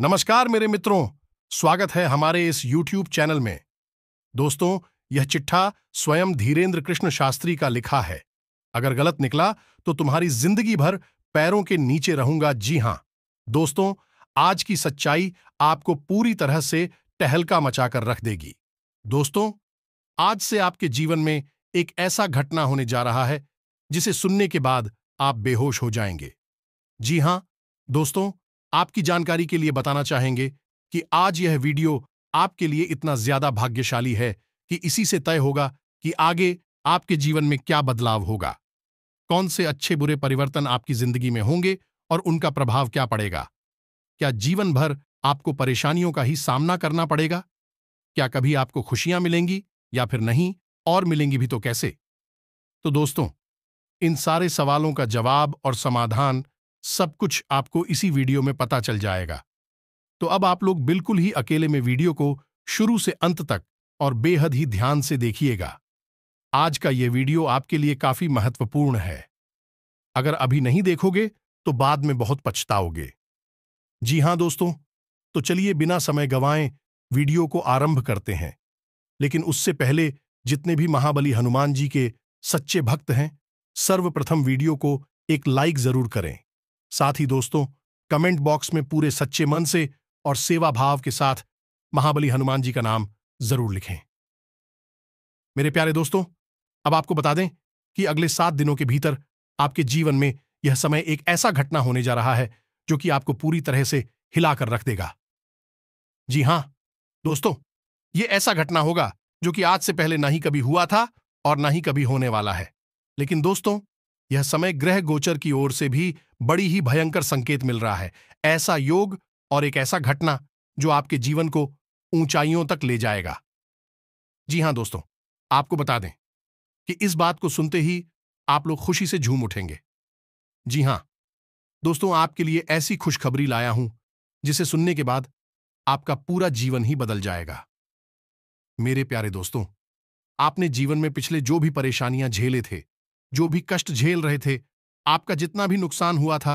नमस्कार मेरे मित्रों स्वागत है हमारे इस YouTube चैनल में दोस्तों यह चिट्ठा स्वयं धीरेन्द्र कृष्ण शास्त्री का लिखा है अगर गलत निकला तो तुम्हारी जिंदगी भर पैरों के नीचे रहूंगा जी हां दोस्तों आज की सच्चाई आपको पूरी तरह से टहलका मचाकर रख देगी दोस्तों आज से आपके जीवन में एक ऐसा घटना होने जा रहा है जिसे सुनने के बाद आप बेहोश हो जाएंगे जी हां दोस्तों आपकी जानकारी के लिए बताना चाहेंगे कि आज यह वीडियो आपके लिए इतना ज्यादा भाग्यशाली है कि इसी से तय होगा कि आगे आपके जीवन में क्या बदलाव होगा कौन से अच्छे बुरे परिवर्तन आपकी जिंदगी में होंगे और उनका प्रभाव क्या पड़ेगा क्या जीवन भर आपको परेशानियों का ही सामना करना पड़ेगा क्या कभी आपको खुशियां मिलेंगी या फिर नहीं और मिलेंगी भी तो कैसे तो दोस्तों इन सारे सवालों का जवाब और समाधान सब कुछ आपको इसी वीडियो में पता चल जाएगा तो अब आप लोग बिल्कुल ही अकेले में वीडियो को शुरू से अंत तक और बेहद ही ध्यान से देखिएगा आज का ये वीडियो आपके लिए काफी महत्वपूर्ण है अगर अभी नहीं देखोगे तो बाद में बहुत पछताओगे जी हां दोस्तों तो चलिए बिना समय गवाएं वीडियो को आरंभ करते हैं लेकिन उससे पहले जितने भी महाबली हनुमान जी के सच्चे भक्त हैं सर्वप्रथम वीडियो को एक लाइक जरूर करें साथ ही दोस्तों कमेंट बॉक्स में पूरे सच्चे मन से और सेवा भाव के साथ महाबली हनुमान जी का नाम जरूर लिखें मेरे प्यारे दोस्तों अब आपको बता दें कि अगले सात दिनों के भीतर आपके जीवन में यह समय एक ऐसा घटना होने जा रहा है जो कि आपको पूरी तरह से हिलाकर रख देगा जी हां दोस्तों यह ऐसा घटना होगा जो कि आज से पहले ना ही कभी हुआ था और ना ही कभी होने वाला है लेकिन दोस्तों यह समय ग्रह गोचर की ओर से भी बड़ी ही भयंकर संकेत मिल रहा है ऐसा योग और एक ऐसा घटना जो आपके जीवन को ऊंचाइयों तक ले जाएगा जी हां दोस्तों आपको बता दें कि इस बात को सुनते ही आप लोग खुशी से झूम उठेंगे जी हां दोस्तों आपके लिए ऐसी खुशखबरी लाया हूं जिसे सुनने के बाद आपका पूरा जीवन ही बदल जाएगा मेरे प्यारे दोस्तों आपने जीवन में पिछले जो भी परेशानियां झेले थे जो भी कष्ट झेल रहे थे आपका जितना भी नुकसान हुआ था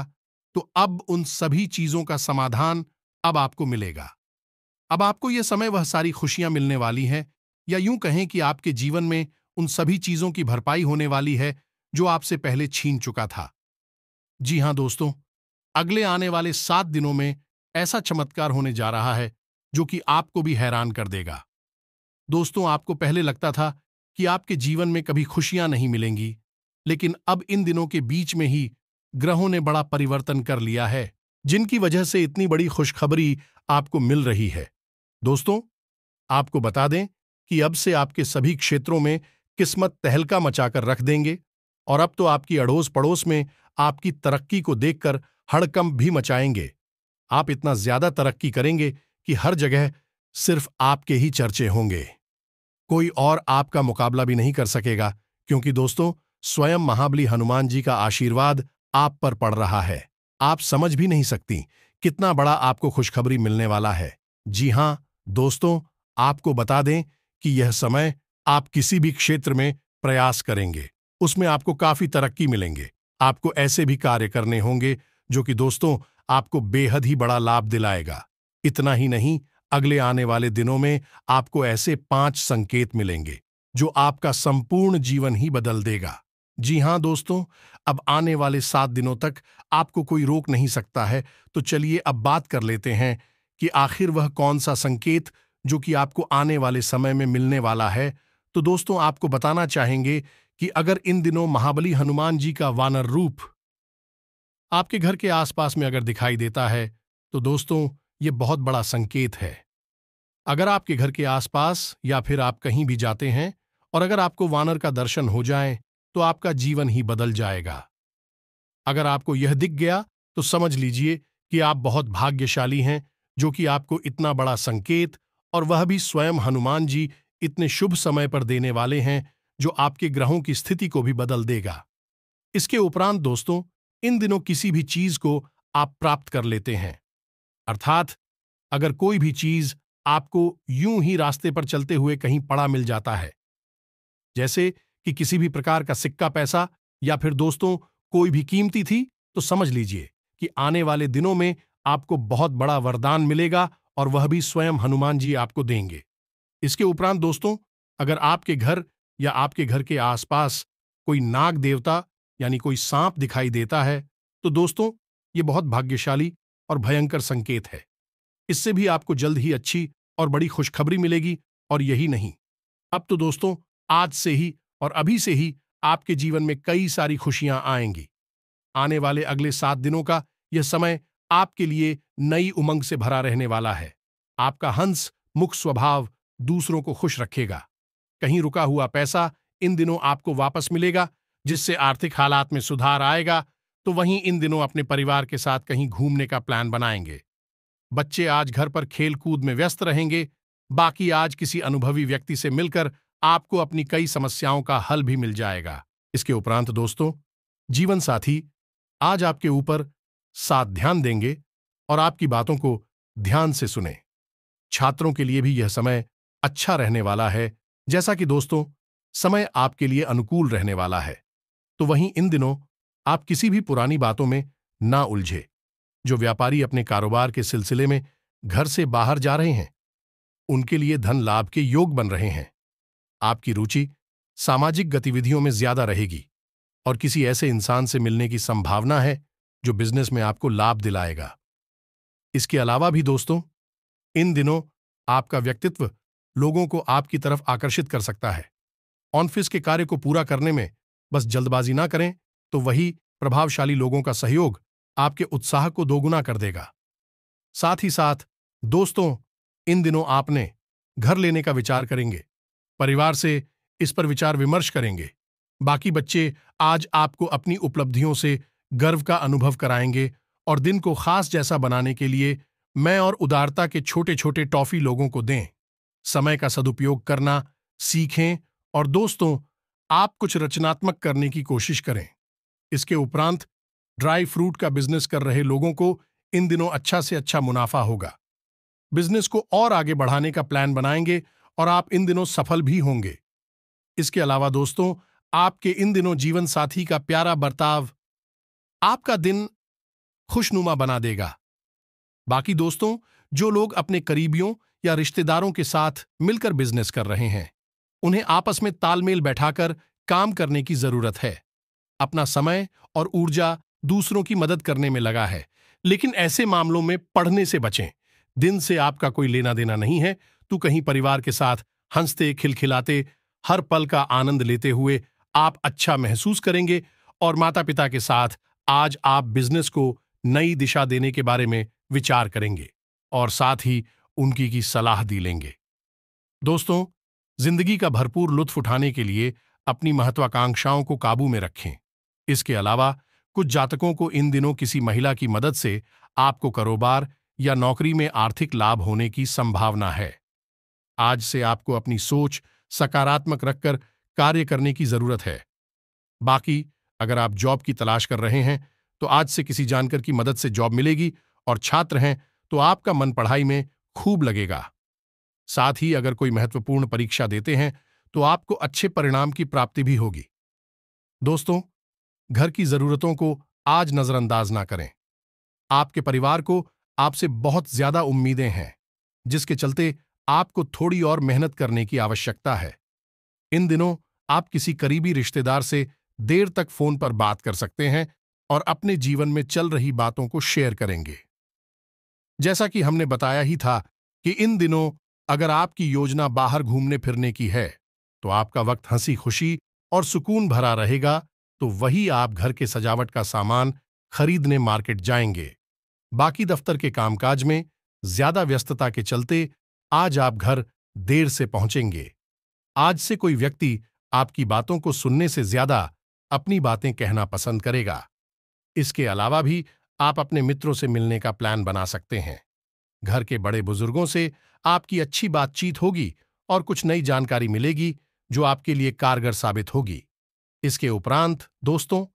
तो अब उन सभी चीजों का समाधान अब आपको मिलेगा अब आपको यह समय वह सारी खुशियां मिलने वाली हैं या यूं कहें कि आपके जीवन में उन सभी चीजों की भरपाई होने वाली है जो आपसे पहले छीन चुका था जी हां दोस्तों अगले आने वाले सात दिनों में ऐसा चमत्कार होने जा रहा है जो कि आपको भी हैरान कर देगा दोस्तों आपको पहले लगता था कि आपके जीवन में कभी खुशियां नहीं मिलेंगी लेकिन अब इन दिनों के बीच में ही ग्रहों ने बड़ा परिवर्तन कर लिया है जिनकी वजह से इतनी बड़ी खुशखबरी आपको मिल रही है दोस्तों आपको बता दें कि अब से आपके सभी क्षेत्रों में किस्मत तहलका मचाकर रख देंगे और अब तो आपकी अड़ोस पड़ोस में आपकी तरक्की को देखकर हड़कंप भी मचाएंगे आप इतना ज्यादा तरक्की करेंगे कि हर जगह सिर्फ आपके ही चर्चे होंगे कोई और आपका मुकाबला भी नहीं कर सकेगा क्योंकि दोस्तों स्वयं महाबली हनुमान जी का आशीर्वाद आप पर पड़ रहा है आप समझ भी नहीं सकती कितना बड़ा आपको खुशखबरी मिलने वाला है जी हां दोस्तों आपको बता दें कि यह समय आप किसी भी क्षेत्र में प्रयास करेंगे उसमें आपको काफी तरक्की मिलेंगे आपको ऐसे भी कार्य करने होंगे जो कि दोस्तों आपको बेहद ही बड़ा लाभ दिलाएगा इतना ही नहीं अगले आने वाले दिनों में आपको ऐसे पांच संकेत मिलेंगे जो आपका संपूर्ण जीवन ही बदल देगा जी हां दोस्तों अब आने वाले सात दिनों तक आपको कोई रोक नहीं सकता है तो चलिए अब बात कर लेते हैं कि आखिर वह कौन सा संकेत जो कि आपको आने वाले समय में मिलने वाला है तो दोस्तों आपको बताना चाहेंगे कि अगर इन दिनों महाबली हनुमान जी का वानर रूप आपके घर के आसपास में अगर दिखाई देता है तो दोस्तों ये बहुत बड़ा संकेत है अगर आपके घर के आसपास या फिर आप कहीं भी जाते हैं और अगर आपको वानर का दर्शन हो जाए तो आपका जीवन ही बदल जाएगा अगर आपको यह दिख गया तो समझ लीजिए कि आप बहुत भाग्यशाली हैं जो कि आपको इतना बड़ा संकेत और वह भी स्वयं हनुमान जी इतने शुभ समय पर देने वाले हैं जो आपके ग्रहों की स्थिति को भी बदल देगा इसके उपरांत दोस्तों इन दिनों किसी भी चीज को आप प्राप्त कर लेते हैं अर्थात अगर कोई भी चीज आपको यूं ही रास्ते पर चलते हुए कहीं पड़ा मिल जाता है जैसे कि किसी भी प्रकार का सिक्का पैसा या फिर दोस्तों कोई भी कीमती थी तो समझ लीजिए कि आने वाले दिनों में आपको बहुत बड़ा वरदान मिलेगा और वह भी स्वयं हनुमान जी आपको देंगे इसके उपरांत दोस्तों अगर आपके घर या आपके घर के आसपास कोई नाग देवता यानी कोई सांप दिखाई देता है तो दोस्तों ये बहुत भाग्यशाली और भयंकर संकेत है इससे भी आपको जल्द ही अच्छी और बड़ी खुशखबरी मिलेगी और यही नहीं अब तो दोस्तों आज से ही और अभी से ही आपके जीवन में कई सारी खुशियां आएंगी आने वाले अगले सात दिनों का यह समय आपके लिए नई उमंग से भरा रहने वाला है आपका हंस मुख स्वभाव दूसरों को खुश रखेगा कहीं रुका हुआ पैसा इन दिनों आपको वापस मिलेगा जिससे आर्थिक हालात में सुधार आएगा तो वहीं इन दिनों अपने परिवार के साथ कहीं घूमने का प्लान बनाएंगे बच्चे आज घर पर खेलकूद में व्यस्त रहेंगे बाकी आज किसी अनुभवी व्यक्ति से मिलकर आपको अपनी कई समस्याओं का हल भी मिल जाएगा इसके उपरांत दोस्तों जीवन साथी आज आपके ऊपर साथ ध्यान देंगे और आपकी बातों को ध्यान से सुने छात्रों के लिए भी यह समय अच्छा रहने वाला है जैसा कि दोस्तों समय आपके लिए अनुकूल रहने वाला है तो वहीं इन दिनों आप किसी भी पुरानी बातों में ना उलझे जो व्यापारी अपने कारोबार के सिलसिले में घर से बाहर जा रहे हैं उनके लिए धन लाभ के योग बन रहे हैं आपकी रुचि सामाजिक गतिविधियों में ज्यादा रहेगी और किसी ऐसे इंसान से मिलने की संभावना है जो बिजनेस में आपको लाभ दिलाएगा इसके अलावा भी दोस्तों इन दिनों आपका व्यक्तित्व लोगों को आपकी तरफ आकर्षित कर सकता है ऑनफिस के कार्य को पूरा करने में बस जल्दबाजी ना करें तो वही प्रभावशाली लोगों का सहयोग आपके उत्साह को दोगुना कर देगा साथ ही साथ दोस्तों इन दिनों आपने घर लेने का विचार करेंगे परिवार से इस पर विचार विमर्श करेंगे बाकी बच्चे आज आपको अपनी उपलब्धियों से गर्व का अनुभव कराएंगे और दिन को खास जैसा बनाने के लिए मैं और उदारता के छोटे छोटे टॉफी लोगों को दें समय का सदुपयोग करना सीखें और दोस्तों आप कुछ रचनात्मक करने की कोशिश करें इसके उपरांत ड्राई फ्रूट का बिजनेस कर रहे लोगों को इन दिनों अच्छा से अच्छा मुनाफा होगा बिजनेस को और आगे बढ़ाने का प्लान बनाएंगे और आप इन दिनों सफल भी होंगे इसके अलावा दोस्तों आपके इन दिनों जीवन साथी का प्यारा बर्ताव आपका दिन खुशनुमा बना देगा बाकी दोस्तों जो लोग अपने करीबियों या रिश्तेदारों के साथ मिलकर बिजनेस कर रहे हैं उन्हें आपस में तालमेल बैठाकर काम करने की जरूरत है अपना समय और ऊर्जा दूसरों की मदद करने में लगा है लेकिन ऐसे मामलों में पढ़ने से बचें दिन से आपका कोई लेना देना नहीं है तू कहीं परिवार के साथ हंसते खिलखिलाते हर पल का आनंद लेते हुए आप अच्छा महसूस करेंगे और माता पिता के साथ आज आप बिजनेस को नई दिशा देने के बारे में विचार करेंगे और साथ ही उनकी की सलाह दी लेंगे दोस्तों जिंदगी का भरपूर लुत्फ उठाने के लिए अपनी महत्वाकांक्षाओं को काबू में रखें इसके अलावा कुछ जातकों को इन दिनों किसी महिला की मदद से आपको कारोबार या नौकरी में आर्थिक लाभ होने की संभावना है आज से आपको अपनी सोच सकारात्मक रखकर कार्य करने की जरूरत है बाकी अगर आप जॉब की तलाश कर रहे हैं तो आज से किसी जानकर की मदद से जॉब मिलेगी और छात्र हैं तो आपका मन पढ़ाई में खूब लगेगा साथ ही अगर कोई महत्वपूर्ण परीक्षा देते हैं तो आपको अच्छे परिणाम की प्राप्ति भी होगी दोस्तों घर की जरूरतों को आज नजरअंदाज ना करें आपके परिवार को आपसे बहुत ज्यादा उम्मीदें हैं जिसके चलते आपको थोड़ी और मेहनत करने की आवश्यकता है इन दिनों आप किसी करीबी रिश्तेदार से देर तक फोन पर बात कर सकते हैं और अपने जीवन में चल रही बातों को शेयर करेंगे जैसा कि हमने बताया ही था कि इन दिनों अगर आपकी योजना बाहर घूमने फिरने की है तो आपका वक्त हंसी खुशी और सुकून भरा रहेगा तो वही आप घर के सजावट का सामान खरीदने मार्केट जाएंगे बाकी दफ्तर के कामकाज में ज्यादा व्यस्तता के चलते आज आप घर देर से पहुंचेंगे आज से कोई व्यक्ति आपकी बातों को सुनने से ज्यादा अपनी बातें कहना पसंद करेगा इसके अलावा भी आप अपने मित्रों से मिलने का प्लान बना सकते हैं घर के बड़े बुजुर्गों से आपकी अच्छी बातचीत होगी और कुछ नई जानकारी मिलेगी जो आपके लिए कारगर साबित होगी इसके उपरांत दोस्तों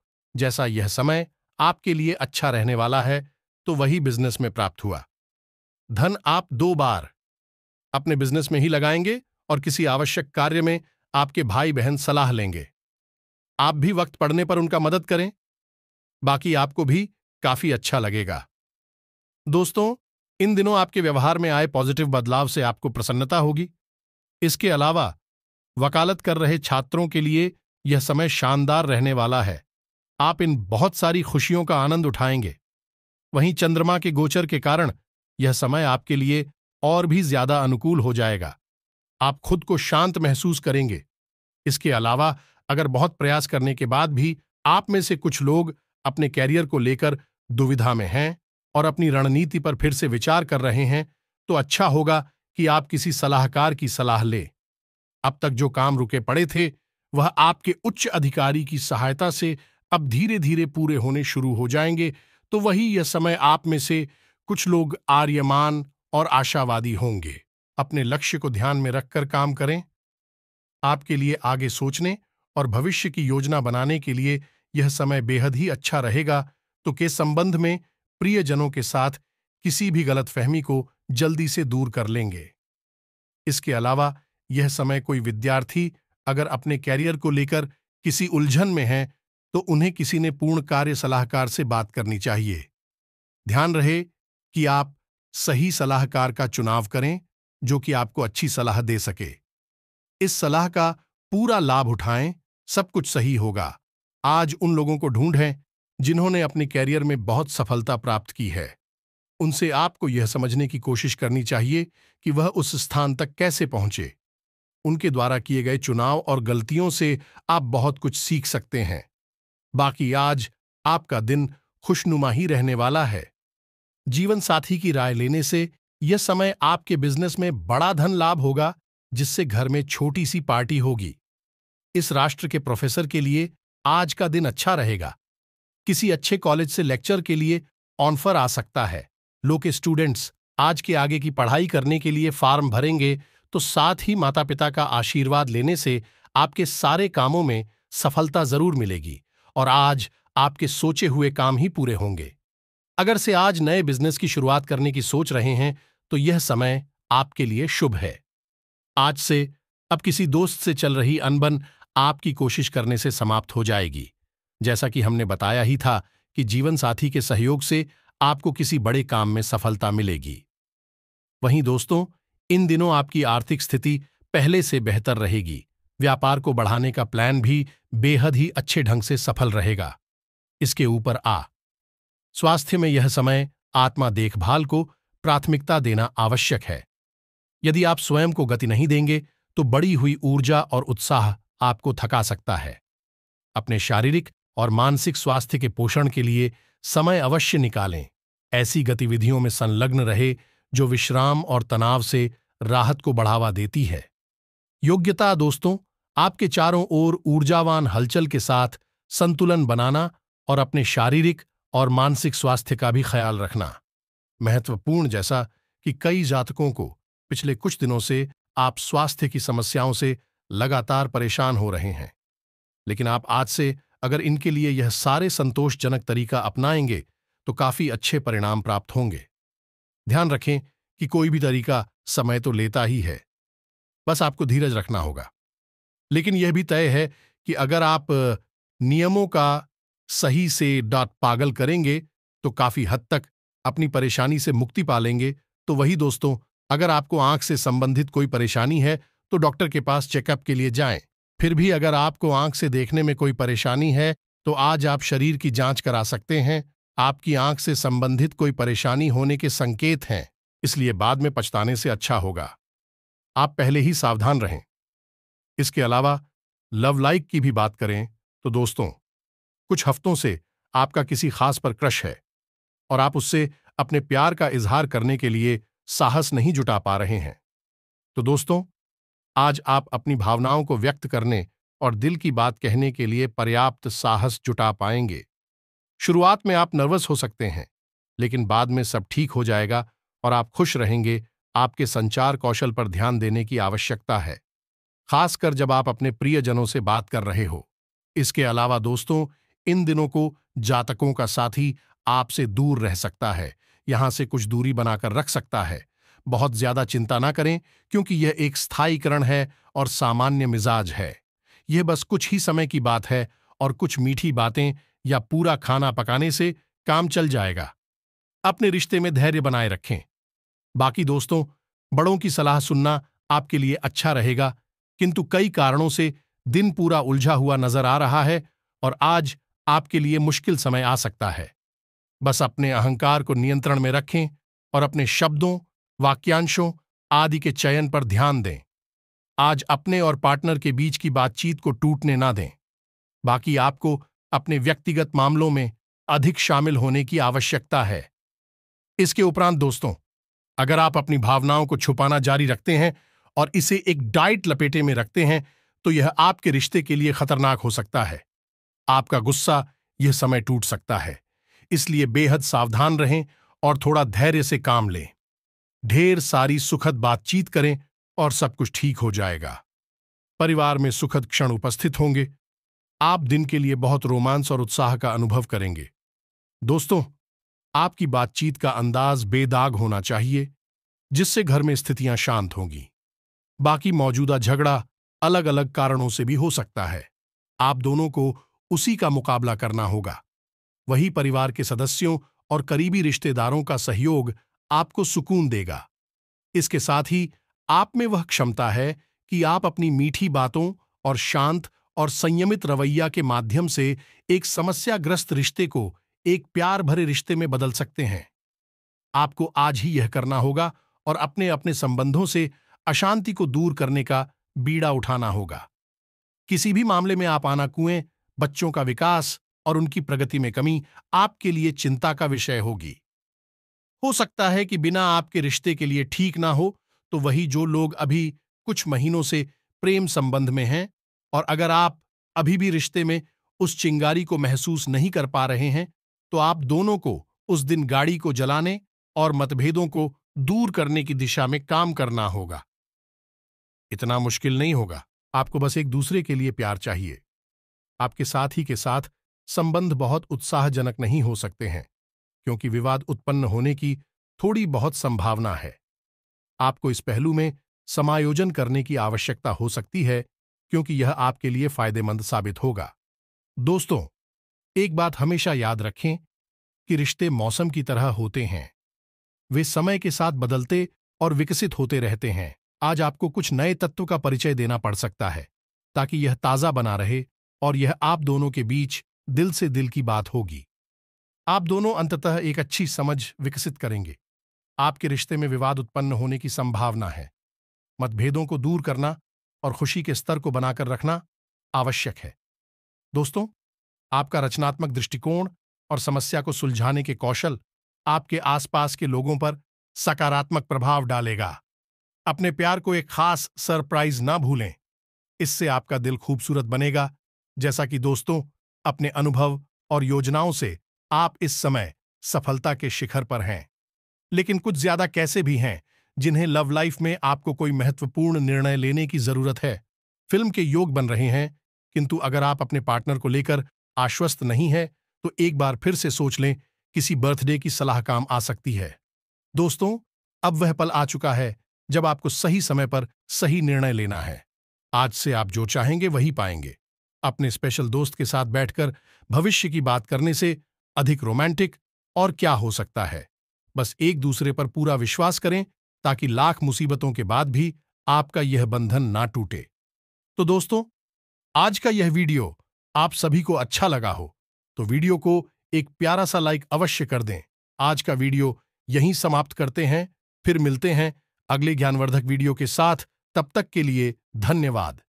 जैसा यह समय आपके लिए अच्छा रहने वाला है तो वही बिजनेस में प्राप्त हुआ धन आप दो बार अपने बिजनेस में ही लगाएंगे और किसी आवश्यक कार्य में आपके भाई बहन सलाह लेंगे आप भी वक्त पड़ने पर उनका मदद करें बाकी आपको भी काफी अच्छा लगेगा दोस्तों इन दिनों आपके व्यवहार में आए पॉजिटिव बदलाव से आपको प्रसन्नता होगी इसके अलावा वकालत कर रहे छात्रों के लिए यह समय शानदार रहने वाला है आप इन बहुत सारी खुशियों का आनंद उठाएंगे वहीं चंद्रमा के गोचर के कारण यह समय आपके लिए और भी ज्यादा अनुकूल हो जाएगा आप खुद को शांत महसूस करेंगे इसके अलावा अगर बहुत प्रयास करने के बाद भी आप में से कुछ लोग अपने कैरियर को लेकर दुविधा में हैं और अपनी रणनीति पर फिर से विचार कर रहे हैं तो अच्छा होगा कि आप किसी सलाहकार की सलाह लें अब तक जो काम रुके पड़े थे वह आपके उच्च अधिकारी की सहायता से अब धीरे धीरे पूरे होने शुरू हो जाएंगे तो वही यह समय आप में से कुछ लोग आर्यमान और आशावादी होंगे अपने लक्ष्य को ध्यान में रखकर काम करें आपके लिए आगे सोचने और भविष्य की योजना बनाने के लिए यह समय बेहद ही अच्छा रहेगा तो के संबंध में प्रियजनों के साथ किसी भी गलतफहमी को जल्दी से दूर कर लेंगे इसके अलावा यह समय कोई विद्यार्थी अगर अपने कैरियर को लेकर किसी उलझन में है तो उन्हें किसी ने पूर्ण कार्य सलाहकार से बात करनी चाहिए ध्यान रहे कि आप सही सलाहकार का चुनाव करें जो कि आपको अच्छी सलाह दे सके इस सलाह का पूरा लाभ उठाएं सब कुछ सही होगा आज उन लोगों को ढूंढें जिन्होंने अपने कैरियर में बहुत सफलता प्राप्त की है उनसे आपको यह समझने की कोशिश करनी चाहिए कि वह उस स्थान तक कैसे पहुंचे उनके द्वारा किए गए चुनाव और गलतियों से आप बहुत कुछ सीख सकते हैं बाकी आज आपका दिन खुशनुमा ही रहने वाला है जीवन साथी की राय लेने से यह समय आपके बिजनेस में बड़ा धन लाभ होगा जिससे घर में छोटी सी पार्टी होगी इस राष्ट्र के प्रोफेसर के लिए आज का दिन अच्छा रहेगा किसी अच्छे कॉलेज से लेक्चर के लिए ऑनफर आ सकता है लोग स्टूडेंट्स आज के आगे की पढ़ाई करने के लिए फार्म भरेंगे तो साथ ही माता पिता का आशीर्वाद लेने से आपके सारे कामों में सफलता जरूर मिलेगी और आज आपके सोचे हुए काम ही पूरे होंगे अगर से आज नए बिजनेस की शुरुआत करने की सोच रहे हैं तो यह समय आपके लिए शुभ है आज से अब किसी दोस्त से चल रही अनबन आपकी कोशिश करने से समाप्त हो जाएगी जैसा कि हमने बताया ही था कि जीवन साथी के सहयोग से आपको किसी बड़े काम में सफलता मिलेगी वहीं दोस्तों इन दिनों आपकी आर्थिक स्थिति पहले से बेहतर रहेगी व्यापार को बढ़ाने का प्लान भी बेहद ही अच्छे ढंग से सफल रहेगा इसके ऊपर आ स्वास्थ्य में यह समय आत्मा देखभाल को प्राथमिकता देना आवश्यक है यदि आप स्वयं को गति नहीं देंगे तो बड़ी हुई ऊर्जा और उत्साह आपको थका सकता है अपने शारीरिक और मानसिक स्वास्थ्य के पोषण के लिए समय अवश्य निकालें ऐसी गतिविधियों में संलग्न रहे जो विश्राम और तनाव से राहत को बढ़ावा देती है योग्यता दोस्तों आपके चारों ओर ऊर्जावान हलचल के साथ संतुलन बनाना और अपने शारीरिक और मानसिक स्वास्थ्य का भी ख्याल रखना महत्वपूर्ण जैसा कि कई जातकों को पिछले कुछ दिनों से आप स्वास्थ्य की समस्याओं से लगातार परेशान हो रहे हैं लेकिन आप आज से अगर इनके लिए यह सारे संतोषजनक तरीका अपनाएंगे तो काफी अच्छे परिणाम प्राप्त होंगे ध्यान रखें कि कोई भी तरीका समय तो लेता ही है बस आपको धीरज रखना होगा लेकिन यह भी तय है कि अगर आप नियमों का सही से डॉट पागल करेंगे तो काफी हद तक अपनी परेशानी से मुक्ति पा लेंगे तो वही दोस्तों अगर आपको आंख से संबंधित कोई परेशानी है तो डॉक्टर के पास चेकअप के लिए जाएं फिर भी अगर आपको आंख से देखने में कोई परेशानी है तो आज आप शरीर की जांच करा सकते हैं आपकी आंख से संबंधित कोई परेशानी होने के संकेत हैं इसलिए बाद में पछताने से अच्छा होगा आप पहले ही सावधान रहें इसके अलावा लव लाइक की भी बात करें तो दोस्तों कुछ हफ्तों से आपका किसी खास पर क्रश है और आप उससे अपने प्यार का इजहार करने के लिए साहस नहीं जुटा पा रहे हैं तो दोस्तों आज आप अपनी भावनाओं को व्यक्त करने और दिल की बात कहने के लिए पर्याप्त साहस जुटा पाएंगे शुरुआत में आप नर्वस हो सकते हैं लेकिन बाद में सब ठीक हो जाएगा और आप खुश रहेंगे आपके संचार कौशल पर ध्यान देने की आवश्यकता है खासकर जब आप अपने प्रियजनों से बात कर रहे हो इसके अलावा दोस्तों इन दिनों को जातकों का साथी आपसे दूर रह सकता है यहां से कुछ दूरी बनाकर रख सकता है बहुत ज्यादा चिंता ना करें क्योंकि यह एक स्थायीकरण है और सामान्य मिजाज है यह बस कुछ ही समय की बात है और कुछ मीठी बातें या पूरा खाना पकाने से काम चल जाएगा अपने रिश्ते में धैर्य बनाए रखें बाकी दोस्तों बड़ों की सलाह सुनना आपके लिए अच्छा रहेगा किंतु कई कारणों से दिन पूरा उलझा हुआ नजर आ रहा है और आज आपके लिए मुश्किल समय आ सकता है बस अपने अहंकार को नियंत्रण में रखें और अपने शब्दों वाक्यांशों आदि के चयन पर ध्यान दें आज अपने और पार्टनर के बीच की बातचीत को टूटने ना दें बाकी आपको अपने व्यक्तिगत मामलों में अधिक शामिल होने की आवश्यकता है इसके उपरांत दोस्तों अगर आप अपनी भावनाओं को छुपाना जारी रखते हैं और इसे एक डाइट लपेटे में रखते हैं तो यह आपके रिश्ते के लिए खतरनाक हो सकता है आपका गुस्सा यह समय टूट सकता है इसलिए बेहद सावधान रहें और थोड़ा धैर्य से काम लें ढेर सारी सुखद बातचीत करें और सब कुछ ठीक हो जाएगा परिवार में सुखद क्षण उपस्थित होंगे आप दिन के लिए बहुत रोमांस और उत्साह का अनुभव करेंगे दोस्तों आपकी बातचीत का अंदाज बेदाग होना चाहिए जिससे घर में स्थितियां शांत होंगी बाकी मौजूदा झगड़ा अलग अलग कारणों से भी हो सकता है आप दोनों को उसी का मुकाबला करना होगा वही परिवार के सदस्यों और करीबी रिश्तेदारों का सहयोग आपको सुकून देगा इसके साथ ही आप में वह क्षमता है कि आप अपनी मीठी बातों और शांत और संयमित रवैया के माध्यम से एक समस्याग्रस्त रिश्ते को एक प्यार भरे रिश्ते में बदल सकते हैं आपको आज ही यह करना होगा और अपने अपने संबंधों से अशांति को दूर करने का बीड़ा उठाना होगा किसी भी मामले में आप आना कुएं बच्चों का विकास और उनकी प्रगति में कमी आपके लिए चिंता का विषय होगी हो सकता है कि बिना आपके रिश्ते के लिए ठीक ना हो तो वही जो लोग अभी कुछ महीनों से प्रेम संबंध में हैं और अगर आप अभी भी रिश्ते में उस चिंगारी को महसूस नहीं कर पा रहे हैं तो आप दोनों को उस दिन गाड़ी को जलाने और मतभेदों को दूर करने की दिशा में काम करना होगा इतना मुश्किल नहीं होगा आपको बस एक दूसरे के लिए प्यार चाहिए आपके साथ ही के साथ संबंध बहुत उत्साहजनक नहीं हो सकते हैं क्योंकि विवाद उत्पन्न होने की थोड़ी बहुत संभावना है आपको इस पहलू में समायोजन करने की आवश्यकता हो सकती है क्योंकि यह आपके लिए फायदेमंद साबित होगा दोस्तों एक बात हमेशा याद रखें कि रिश्ते मौसम की तरह होते हैं वे समय के साथ बदलते और विकसित होते रहते हैं आज आपको कुछ नए तत्व का परिचय देना पड़ सकता है ताकि यह ताज़ा बना रहे और यह आप दोनों के बीच दिल से दिल की बात होगी आप दोनों अंततः एक अच्छी समझ विकसित करेंगे आपके रिश्ते में विवाद उत्पन्न होने की संभावना है मतभेदों को दूर करना और खुशी के स्तर को बनाकर रखना आवश्यक है दोस्तों आपका रचनात्मक दृष्टिकोण और समस्या को सुलझाने के कौशल आपके आसपास के लोगों पर सकारात्मक प्रभाव डालेगा अपने प्यार को एक खास सरप्राइज ना भूलें इससे आपका दिल खूबसूरत बनेगा जैसा कि दोस्तों अपने अनुभव और योजनाओं से आप इस समय सफलता के शिखर पर हैं लेकिन कुछ ज्यादा कैसे भी हैं जिन्हें लव लाइफ में आपको कोई महत्वपूर्ण निर्णय लेने की जरूरत है फिल्म के योग बन रहे हैं किंतु अगर आप अपने पार्टनर को लेकर आश्वस्त नहीं है तो एक बार फिर से सोच लें किसी बर्थडे की सलाह काम आ सकती है दोस्तों अब वह पल आ चुका है जब आपको सही समय पर सही निर्णय लेना है आज से आप जो चाहेंगे वही पाएंगे अपने स्पेशल दोस्त के साथ बैठकर भविष्य की बात करने से अधिक रोमांटिक और क्या हो सकता है बस एक दूसरे पर पूरा विश्वास करें ताकि लाख मुसीबतों के बाद भी आपका यह बंधन ना टूटे तो दोस्तों आज का यह वीडियो आप सभी को अच्छा लगा हो तो वीडियो को एक प्यारा सा लाइक अवश्य कर दें आज का वीडियो यहीं समाप्त करते हैं फिर मिलते हैं अगले ज्ञानवर्धक वीडियो के साथ तब तक के लिए धन्यवाद